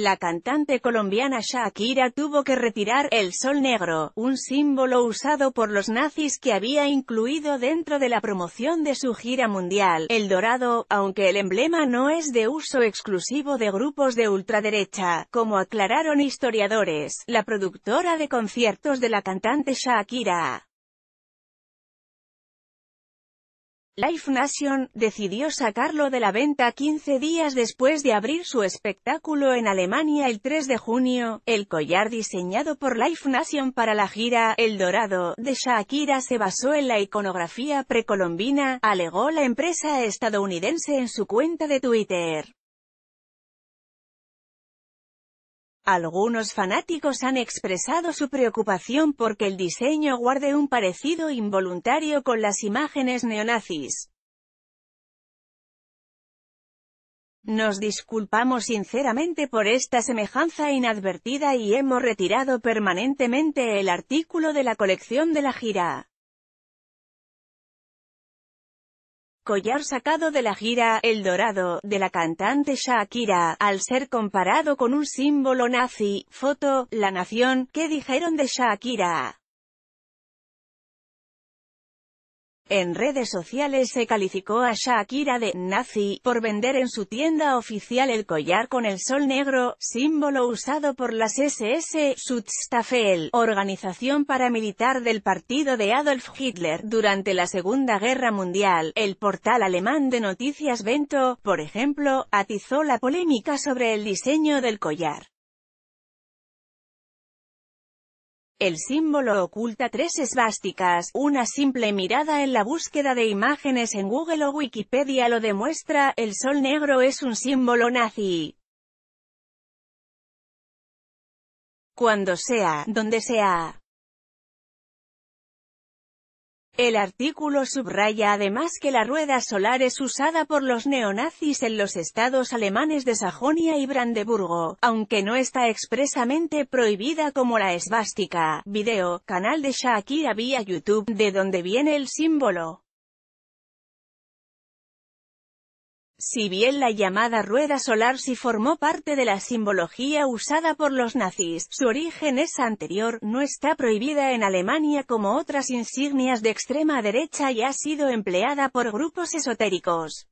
la cantante colombiana Shakira tuvo que retirar el sol negro, un símbolo usado por los nazis que había incluido dentro de la promoción de su gira mundial, el dorado, aunque el emblema no es de uso exclusivo de grupos de ultraderecha, como aclararon historiadores, la productora de conciertos de la cantante Shakira. Life Nation, decidió sacarlo de la venta 15 días después de abrir su espectáculo en Alemania el 3 de junio. El collar diseñado por Life Nation para la gira El Dorado de Shakira se basó en la iconografía precolombina, alegó la empresa estadounidense en su cuenta de Twitter. Algunos fanáticos han expresado su preocupación porque el diseño guarde un parecido involuntario con las imágenes neonazis. Nos disculpamos sinceramente por esta semejanza inadvertida y hemos retirado permanentemente el artículo de la colección de la gira. collar sacado de la gira El Dorado, de la cantante Shakira, al ser comparado con un símbolo nazi, foto, La Nación, ¿qué dijeron de Shakira? En redes sociales se calificó a Shakira de «nazi» por vender en su tienda oficial el collar con el sol negro, símbolo usado por las SS Schutzstaffel, organización paramilitar del partido de Adolf Hitler, durante la Segunda Guerra Mundial. El portal alemán de noticias Bento, por ejemplo, atizó la polémica sobre el diseño del collar. El símbolo oculta tres esvásticas, una simple mirada en la búsqueda de imágenes en Google o Wikipedia lo demuestra, el sol negro es un símbolo nazi. Cuando sea, donde sea. El artículo subraya además que la rueda solar es usada por los neonazis en los estados alemanes de Sajonia y Brandeburgo, aunque no está expresamente prohibida como la esvástica. Video, canal de Shakira vía YouTube, de donde viene el símbolo. Si bien la llamada rueda solar sí formó parte de la simbología usada por los nazis, su origen es anterior, no está prohibida en Alemania como otras insignias de extrema derecha y ha sido empleada por grupos esotéricos.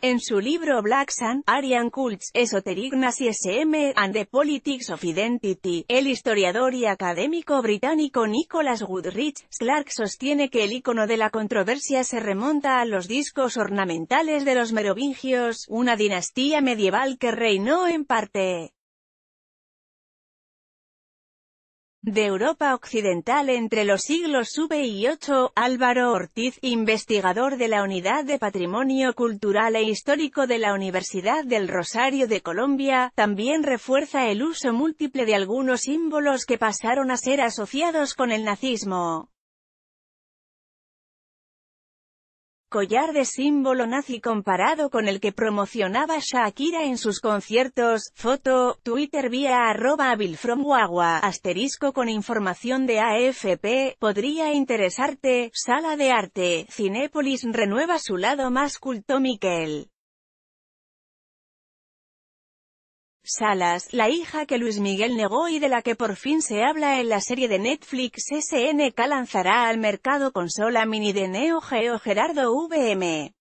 En su libro Black Sun, Arian Cults, Esoterignas y SM and the Politics of Identity, el historiador y académico británico Nicholas Goodrich Clark sostiene que el icono de la controversia se remonta a los discos ornamentales de los merovingios, una dinastía medieval que reinó en parte de Europa Occidental entre los siglos V y VIII, Álvaro Ortiz, investigador de la Unidad de Patrimonio Cultural e Histórico de la Universidad del Rosario de Colombia, también refuerza el uso múltiple de algunos símbolos que pasaron a ser asociados con el nazismo. collar de símbolo nazi comparado con el que promocionaba Shakira en sus conciertos, foto, Twitter vía arroba asterisco con información de AFP, podría interesarte, sala de arte, Cinépolis renueva su lado más culto Miquel. Salas, la hija que Luis Miguel negó y de la que por fin se habla en la serie de Netflix SNK lanzará al mercado consola mini de Neo Geo Gerardo VM.